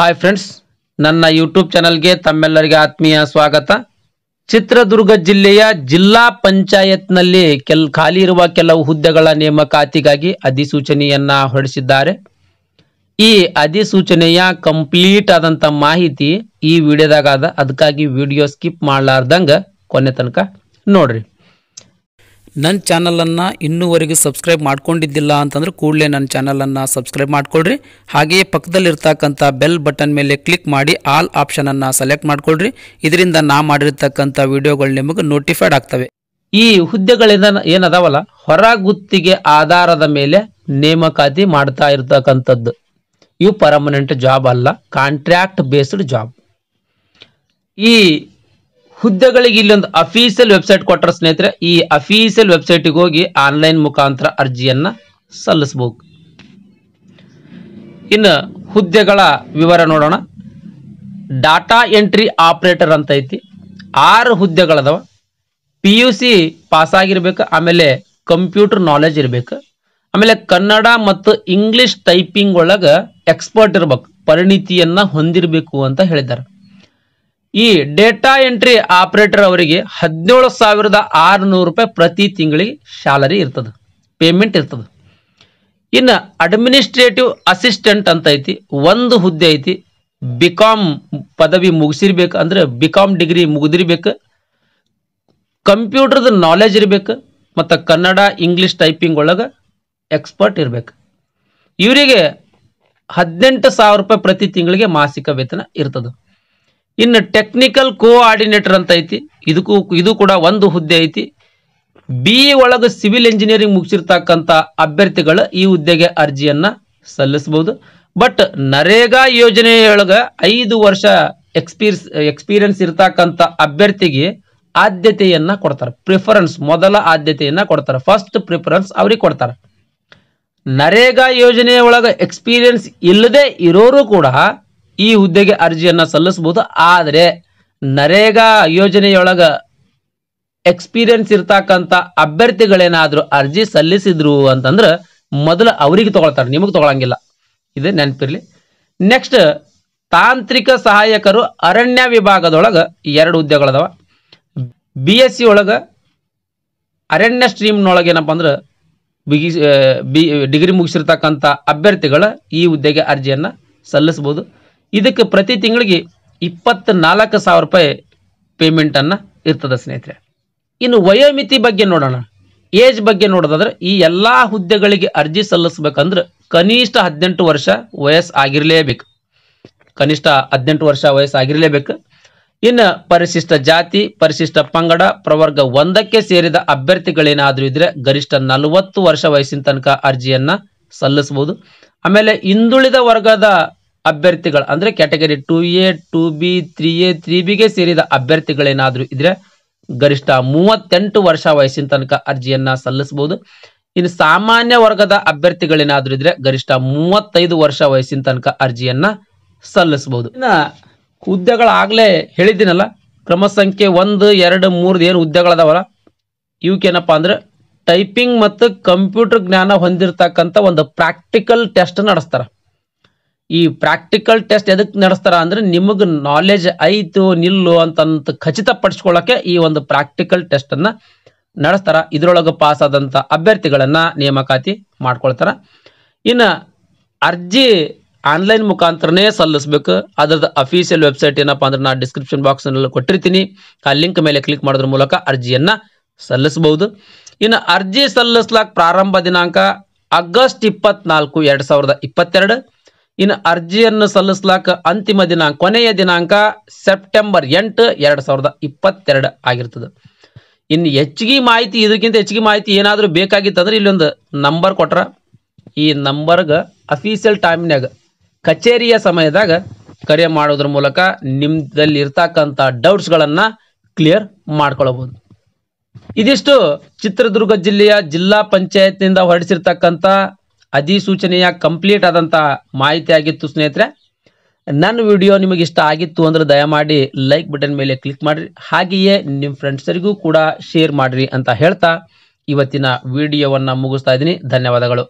hi friends ನನ್ನ YouTube ಚಾನಲ್ಗೆ ತಮ್ಮೆಲ್ಲರಿಗೆ ಆತ್ಮೀಯ ಸ್ವಾಗತ ಚಿತ್ರದುರ್ಗ ಜಿಲ್ಲೆಯ ಜಿಲ್ಲಾ ಪಂಚಾಯತ್ನಲ್ಲಿ ಕೆಲ್ ಖಾಲಿ ಇರುವ ಕೆಲವು ಹುದ್ದೆಗಳ ನೇಮಕಾತಿಗಾಗಿ ಅಧಿಸೂಚನೆಯನ್ನ ಹೊರಡಿಸಿದ್ದಾರೆ ಈ ಅಧಿಸೂಚನೆಯ ಕಂಪ್ಲೀಟ್ ಆದಂಥ ಮಾಹಿತಿ ಈ ವಿಡಿಯೋದಾಗ ಅದಕ್ಕಾಗಿ ವಿಡಿಯೋ ಸ್ಕಿಪ್ ಮಾಡಲಾರ್ದಂಗೆ ಕೊನೆ ತನಕ ನೋಡ್ರಿ ನನ್ನ ಚಾನಲನ್ನು ಇನ್ನೂವರೆಗೂ ಸಬ್ಸ್ಕ್ರೈಬ್ ಮಾಡ್ಕೊಂಡಿದ್ದಿಲ್ಲ ಅಂತಂದರೆ ಕೂಡಲೇ ನನ್ನ ಚಾನಲನ್ನು ಸಬ್ಸ್ಕ್ರೈಬ್ ಮಾಡಿಕೊಳ್ಳ್ರಿ ಹಾಗೆಯೇ ಪಕ್ಕದಲ್ಲಿರ್ತಕ್ಕಂಥ ಬೆಲ್ ಬಟನ್ ಮೇಲೆ ಕ್ಲಿಕ್ ಮಾಡಿ ಆಲ್ ಆಪ್ಷನನ್ನು ಸೆಲೆಕ್ಟ್ ಮಾಡಿಕೊಳ್ಳ್ರಿ ಇದರಿಂದ ನಾ ಮಾಡಿರ್ತಕ್ಕಂಥ ವಿಡಿಯೋಗಳು ನಿಮಗೆ ನೋಟಿಫೈಡ್ ಆಗ್ತವೆ ಈ ಹುದ್ದೆಗಳಿಂದ ಏನದಾವಲ್ಲ ಹೊರ ಗುತ್ತಿಗೆ ಆಧಾರದ ಮೇಲೆ ನೇಮಕಾತಿ ಮಾಡ್ತಾ ಇರ್ತಕ್ಕಂಥದ್ದು ಇವು ಪರ್ಮನೆಂಟ್ ಜಾಬ್ ಅಲ್ಲ ಕಾಂಟ್ರಾಕ್ಟ್ ಬೇಸ್ಡ್ ಜಾಬ್ ಈ ಹುದ್ದೆಗಳಿಗೆ ಇಲ್ಲೊಂದು ಅಫೀಸಿಯಲ್ ವೆಬ್ಸೈಟ್ ಕೊಟ್ಟರೆ ಸ್ನೇಹಿತರೆ ಈ ಅಫೀಸಿಯಲ್ ವೆಬ್ಸೈಟ್ಗೆ ಹೋಗಿ ಆನ್ಲೈನ್ ಮುಖಾಂತರ ಅರ್ಜಿಯನ್ನ ಸಲ್ಲಿಸಬಹುದು ಇನ್ನು ಹುದ್ದೆಗಳ ವಿವರ ನೋಡೋಣ ಡಾಟಾ ಎಂಟ್ರಿ ಆಪರೇಟರ್ ಅಂತ ಐತಿ ಆರು ಹುದ್ದೆಗಳದವ ಪಿ ಯು ಸಿ ಪಾಸ್ ಆಗಿರ್ಬೇಕು ಆಮೇಲೆ ಕಂಪ್ಯೂಟರ್ ನಾಲೆಜ್ ಇರಬೇಕು ಆಮೇಲೆ ಕನ್ನಡ ಮತ್ತು ಇಂಗ್ಲಿಷ್ ಟೈಪಿಂಗ್ ಒಳಗೆ ಎಕ್ಸ್ಪರ್ಟ್ ಇರ್ಬೇಕು ಪರಿಣಿತಿಯನ್ನ ಹೊಂದಿರಬೇಕು ಅಂತ ಹೇಳಿದ್ದಾರೆ ಈ ಡೇಟಾ ಎಂಟ್ರಿ ಆಪರೇಟರ್ ಅವರಿಗೆ ಹದಿನೇಳು ಸಾವಿರದ ಆರುನೂರು ರೂಪಾಯಿ ಪ್ರತಿ ತಿಂಗಳಿಗೆ ಸ್ಯಾಲರಿ ಇರ್ತದೆ ಪೇಮೆಂಟ್ ಇರ್ತದೆ ಇನ್ನು ಅಡ್ಮಿನಿಸ್ಟ್ರೇಟಿವ್ ಅಸಿಸ್ಟೆಂಟ್ ಅಂತ ಐತಿ ಒಂದು ಹುದ್ದೆ ಐತಿ ಬಿಕಾಮ್ ಪದವಿ ಮುಗಿಸಿರ್ಬೇಕು ಅಂದರೆ ಬಿಕಾಮ್ ಡಿಗ್ರಿ ಮುಗಿದಿರ್ಬೇಕು ಕಂಪ್ಯೂಟರ್ದ ನಾಲೆಜ್ ಇರಬೇಕು ಮತ್ತು ಕನ್ನಡ ಇಂಗ್ಲೀಷ್ ಟೈಪಿಂಗ್ ಒಳಗೆ ಎಕ್ಸ್ಪರ್ಟ್ ಇರಬೇಕು ಇವರಿಗೆ ಹದಿನೆಂಟು ಸಾವಿರ ರೂಪಾಯಿ ಪ್ರತಿ ತಿಂಗಳಿಗೆ ಮಾಸಿಕ ವೇತನ ಇರ್ತದೆ ಇನ್ನು ಟೆಕ್ನಿಕಲ್ ಕೋಆರ್ಡಿನೇಟರ್ ಅಂತ ಐತಿ ಇದಕ್ಕೂ ಇದು ಕೂಡ ಒಂದು ಹುದ್ದೆ ಐತಿ ಬಿ ಒಳಗೆ ಸಿವಿಲ್ ಇಂಜಿನಿಯರಿಂಗ್ ಮುಗಿಸಿರ್ತಕ್ಕಂಥ ಅಭ್ಯರ್ಥಿಗಳು ಈ ಹುದ್ದೆಗೆ ಅರ್ಜಿಯನ್ನು ಸಲ್ಲಿಸಬಹುದು ಬಟ್ ನರೇಗಾ ಯೋಜನೆಯೊಳಗೆ ಐದು ವರ್ಷ ಎಕ್ಸ್ಪೀರಿಯನ್ಸ್ ಎಕ್ಸ್ಪೀರಿಯನ್ಸ್ ಇರ್ತಕ್ಕಂಥ ಅಭ್ಯರ್ಥಿಗೆ ಆದ್ಯತೆಯನ್ನು ಕೊಡ್ತಾರೆ ಪ್ರಿಫರೆನ್ಸ್ ಮೊದಲ ಆದ್ಯತೆಯನ್ನು ಕೊಡ್ತಾರೆ ಫಸ್ಟ್ ಪ್ರಿಫರೆನ್ಸ್ ಅವ್ರಿಗೆ ಕೊಡ್ತಾರೆ ನರೇಗಾ ಯೋಜನೆಯೊಳಗೆ ಎಕ್ಸ್ಪೀರಿಯನ್ಸ್ ಇಲ್ಲದೆ ಇರೋರು ಕೂಡ ಈ ಹುದ್ದೆಗೆ ಅರ್ಜಿಯನ್ನ ಸಲ್ಲಿಸಬಹುದು ಆದರೆ ನರೇಗಾ ಯೋಜನೆಯೊಳಗ ಎಕ್ಸ್ಪೀರಿಯನ್ಸ್ ಇರ್ತಕ್ಕಂಥ ಅಭ್ಯರ್ಥಿಗಳೇನಾದ್ರೂ ಅರ್ಜಿ ಸಲ್ಲಿಸಿದ್ರು ಅಂತಂದ್ರ ಮೊದಲು ಅವರಿಗೆ ತಗೊಳ್ತಾರೆ ನಿಮಗೆ ತಗೊಳಂಗಿಲ್ಲ ಇದು ನೆನಪಿರ್ಲಿ ನೆಕ್ಸ್ಟ್ ತಾಂತ್ರಿಕ ಸಹಾಯಕರು ಅರಣ್ಯ ವಿಭಾಗದೊಳಗ ಎರಡು ಹುದ್ದೆಗಳದಾವ ಬಿ ಎಸ್ ಸಿ ಒಳಗ ಅರಣ್ಯ ಸ್ಟ್ರೀಮ್ನೊಳಗೆ ಏನಪ್ಪ ಅಂದ್ರೆ ಬಿಗಿ ಬಿ ಡಿಗ್ರಿ ಮುಗಿಸಿರ್ತಕ್ಕಂಥ ಅಭ್ಯರ್ಥಿಗಳ ಈ ಹುದ್ದೆಗೆ ಅರ್ಜಿಯನ್ನು ಸಲ್ಲಿಸ್ಬೋದು ಇದಕ್ಕೆ ಪ್ರತಿ ತಿಂಗಳಿಗೆ ನಾಲ್ಕು ಸಾವಿರ ರೂಪಾಯಿ ಪೇಮೆಂಟನ್ನು ಇರ್ತದೆ ಸ್ನೇಹಿತರೆ ಇನ್ನು ವಯೋಮಿತಿ ಬಗ್ಗೆ ನೋಡೋಣ ಏಜ್ ಬಗ್ಗೆ ನೋಡೋದಾದ್ರೆ ಈ ಎಲ್ಲ ಹುದ್ದೆಗಳಿಗೆ ಅರ್ಜಿ ಸಲ್ಲಿಸ್ಬೇಕಂದ್ರೆ ಕನಿಷ್ಠ ಹದಿನೆಂಟು ವರ್ಷ ವಯಸ್ಸು ಆಗಿರಲೇಬೇಕು ಕನಿಷ್ಠ ಹದಿನೆಂಟು ವರ್ಷ ವಯಸ್ಸು ಆಗಿರಲೇಬೇಕು ಇನ್ನು ಪರಿಶಿಷ್ಟ ಜಾತಿ ಪರಿಶಿಷ್ಟ ಪಂಗಡ ಪ್ರವರ್ಗ ಒಂದಕ್ಕೆ ಸೇರಿದ ಅಭ್ಯರ್ಥಿಗಳೇನಾದರೂ ಇದ್ರೆ ಗರಿಷ್ಠ ನಲವತ್ತು ವರ್ಷ ವಯಸ್ಸಿನ ತನಕ ಅರ್ಜಿಯನ್ನು ಸಲ್ಲಿಸ್ಬೋದು ಆಮೇಲೆ ಹಿಂದುಳಿದ ವರ್ಗದ ಅಭ್ಯರ್ಥಿಗಳು ಅಂದ್ರೆ category two A two B three A three ಬಿಗೆ ಸೇರಿದ ಅಭ್ಯರ್ಥಿಗಳೇನಾದರೂ ಇದ್ರೆ ಗರಿಷ್ಠ ಮೂವತ್ತೆಂಟು ವರ್ಷ ವಯಸ್ಸಿನ ತನಕ ಅರ್ಜಿಯನ್ನ ಸಲ್ಲಿಸಬಹುದು ಇನ್ನು ಸಾಮಾನ್ಯ ವರ್ಗದ ಅಭ್ಯರ್ಥಿಗಳೇನಾದ್ರೂ ಇದ್ರೆ ಗರಿಷ್ಠ ಮೂವತ್ತೈದು ವರ್ಷ ವಯಸ್ಸಿನ ತನಕ ಅರ್ಜಿಯನ್ನ ಸಲ್ಲಿಸಬಹುದು ಇನ್ನ ಹುದ್ದೆಗಳಾಗ್ಲೇ ಹೇಳಿದ್ದೀನಲ್ಲ ಕ್ರಮ ಸಂಖ್ಯೆ ಒಂದು ಎರಡು ಮೂರು ಏನು ಹುದ್ದೆಗಳದವಲ್ಲ ಇವಕ್ಕೇನಪ್ಪ ಅಂದ್ರೆ ಟೈಪಿಂಗ್ ಮತ್ತು ಕಂಪ್ಯೂಟರ್ ಜ್ಞಾನ ಹೊಂದಿರತಕ್ಕಂಥ ಒಂದು ಪ್ರಾಕ್ಟಿಕಲ್ ಟೆಸ್ಟ್ ನಡೆಸ್ತಾರೆ ಈ ಪ್ರಾಕ್ಟಿಕಲ್ ಟೆಸ್ಟ್ ಎದಕ್ಕೆ ನಡೆಸ್ತಾರ ಅಂದ್ರೆ ನಿಮಗೆ ನಾಲೆಜ್ ಐತು ನಿಲ್ಲು ಅಂತ ಖಚಿತಪಡಿಸ್ಕೊಳ್ಳೋಕೆ ಈ ಒಂದು ಪ್ರಾಕ್ಟಿಕಲ್ ಟೆಸ್ಟ್ ಅನ್ನ ನಡೆಸ್ತಾರ ಇದ್ರೊಳಗೆ ಪಾಸ್ ಆದಂತ ಅಭ್ಯರ್ಥಿಗಳನ್ನ ನೇಮಕಾತಿ ಮಾಡ್ಕೊಳ್ತಾರ ಇನ್ನು ಅರ್ಜಿ ಆನ್ಲೈನ್ ಮುಖಾಂತರನೇ ಸಲ್ಲಿಸ್ಬೇಕು ಅದರದ ಅಫಿಷಿಯಲ್ ವೆಬ್ಸೈಟ್ ಏನಪ್ಪಾ ಅಂದ್ರೆ ನಾನು ಡಿಸ್ಕ್ರಿಪ್ಷನ್ ಬಾಕ್ಸ್ ನಲ್ಲಿ ಕೊಟ್ಟಿರ್ತೀನಿ ಆ ಲಿಂಕ್ ಮೇಲೆ ಕ್ಲಿಕ್ ಮಾಡೋದ್ರ ಮೂಲಕ ಅರ್ಜಿಯನ್ನ ಸಲ್ಲಿಸಬಹುದು ಇನ್ನು ಅರ್ಜಿ ಸಲ್ಲಿಸ್ಲಾಕ್ ಪ್ರಾರಂಭ ದಿನಾಂಕ ಆಗಸ್ಟ್ ಇಪ್ಪತ್ನಾಲ್ಕು ಎರಡ್ ಸಾವಿರದ ಇಪ್ಪತ್ತೆರಡು ಇನ್ನು ಅರ್ಜಿಯನ್ನು ಸಲ್ಲಿಸ್ಲಾಕ ಅಂತಿಮ ದಿನಾಂಕ ಕೊನೆಯ ದಿನಾಂಕ ಸೆಪ್ಟೆಂಬರ್ ಎಂಟು ಎರಡು ಸಾವಿರದ ಇಪ್ಪತ್ತೆರಡು ಆಗಿರ್ತದೆ ಇನ್ನು ಹೆಚ್ಚಿಗೆ ಮಾಹಿತಿ ಇದಕ್ಕಿಂತ ಹೆಚ್ಚಿಗೆ ಮಾಹಿತಿ ಏನಾದರೂ ಬೇಕಾಗಿತ್ತು ಬೇಕಾಗಿತ್ತಂದ್ರೆ ಇಲ್ಲೊಂದು ನಂಬರ್ ಕೊಟ್ರ ಈ ನಂಬರ್ಗೆ ಅಫೀಷಿಯಲ್ ಟೈಮ್ನಾಗ ಕಚೇರಿಯ ಸಮಯದಾಗ ಕರೆ ಮಾಡೋದ್ರ ಮೂಲಕ ಇರ್ತಕ್ಕಂತ ಇರ್ತಕ್ಕಂಥ ಡೌಟ್ಸ್ಗಳನ್ನು ಕ್ಲಿಯರ್ ಮಾಡ್ಕೊಳ್ಬೋದು ಇದಿಷ್ಟು ಚಿತ್ರದುರ್ಗ ಜಿಲ್ಲೆಯ ಜಿಲ್ಲಾ ಪಂಚಾಯತ್ನಿಂದ ಹೊರಡಿಸಿರ್ತಕ್ಕಂಥ ಅಧಿಸೂಚನೆಯ ಕಂಪ್ಲೀಟ್ ಆದಂಥ ಮಾಹಿತಿ ಆಗಿತ್ತು ಸ್ನೇಹಿತರೆ ನನ್ನ ವಿಡಿಯೋ ನಿಮಗೆ ಇಷ್ಟ ಆಗಿತ್ತು ಅಂದರೆ ದಯಮಾಡಿ ಲೈಕ್ ಬಟನ್ ಮೇಲೆ ಕ್ಲಿಕ್ ಮಾಡಿರಿ ಹಾಗೆಯೇ ನಿಮ್ಮ ಫ್ರೆಂಡ್ಸರಿಗೂ ಕೂಡ ಶೇರ್ ಮಾಡಿರಿ ಅಂತ ಹೇಳ್ತಾ ಇವತ್ತಿನ ವಿಡಿಯೋವನ್ನು ಮುಗಿಸ್ತಾ ಇದ್ದೀನಿ ಧನ್ಯವಾದಗಳು